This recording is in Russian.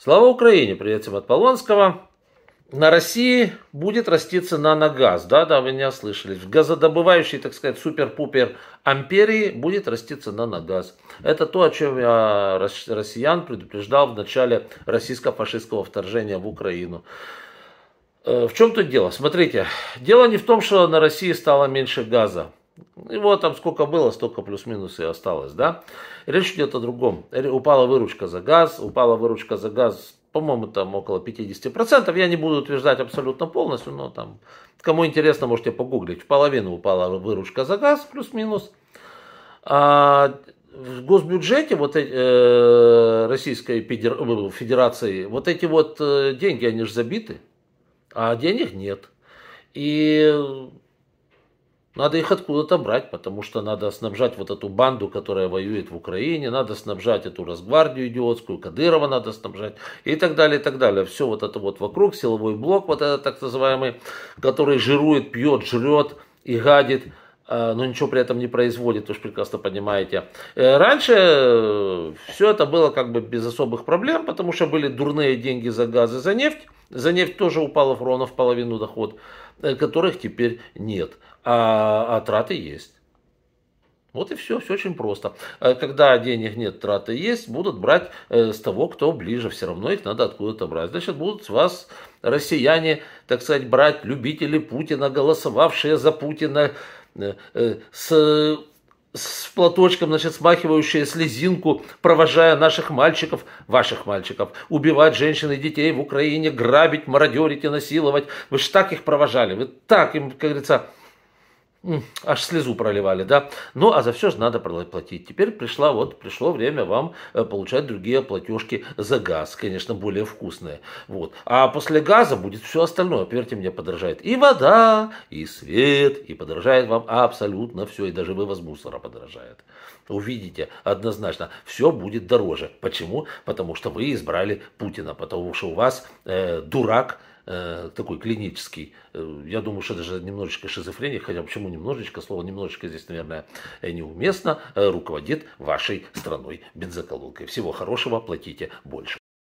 Слава Украине, привет всем от Полонского. На России будет расти цена на газ, да, да, вы меня слышали. В газодобывающей, так сказать, супер-пупер амперии будет расти цена на газ. Это то, о чем я россиян предупреждал в начале российско-фашистского вторжения в Украину. Э, в чем тут дело? Смотрите, дело не в том, что на России стало меньше газа. Его там сколько было, столько плюс-минус и осталось, да? Речь идет о другом. Упала выручка за газ, упала выручка за газ, по-моему, там около 50%. Я не буду утверждать абсолютно полностью, но там, кому интересно, можете погуглить. В половину упала выручка за газ, плюс-минус. А в госбюджете вот э, Российской э, Федерации вот эти вот э, деньги, они же забиты, а денег нет. И надо их откуда-то брать, потому что надо снабжать вот эту банду, которая воюет в Украине, надо снабжать эту разгвардию идиотскую, Кадырова надо снабжать и так далее, и так далее. Все вот это вот вокруг, силовой блок вот этот так называемый, который жирует, пьет, жрет и гадит, э, но ничего при этом не производит, вы же прекрасно понимаете. Э, раньше э, все это было как бы без особых проблем, потому что были дурные деньги за газ и за нефть, за нефть тоже упала в ровно в половину доход, э, которых теперь нет, а, а траты есть. Вот и все, все очень просто. Э, когда денег нет, траты есть, будут брать э, с того, кто ближе. Все равно их надо откуда-то брать. Значит, будут с вас россияне, так сказать, брать любители Путина, голосовавшие за Путина, с с платочком, значит, смахивающая слезинку, провожая наших мальчиков, ваших мальчиков, убивать женщин и детей в Украине, грабить, мародерить и насиловать. Вы же так их провожали, вы так им, как говорится, Аж слезу проливали, да. Ну, а за все же надо платить. Теперь пришло вот, пришло время вам э, получать другие платежки за газ. Конечно, более вкусные. Вот. А после газа будет все остальное. Поверьте мне, подорожает и вода, и свет, и подорожает вам абсолютно все. И даже вывоз мусора подорожает. Увидите, однозначно, все будет дороже. Почему? Потому что вы избрали Путина. Потому что у вас э, дурак Э, такой клинический. Э, я думаю, что это же немножечко шизофрения, хотя почему немножечко, слово немножечко здесь, наверное, э, неуместно, руководит вашей страной бензоколонкой. Всего хорошего, платите больше.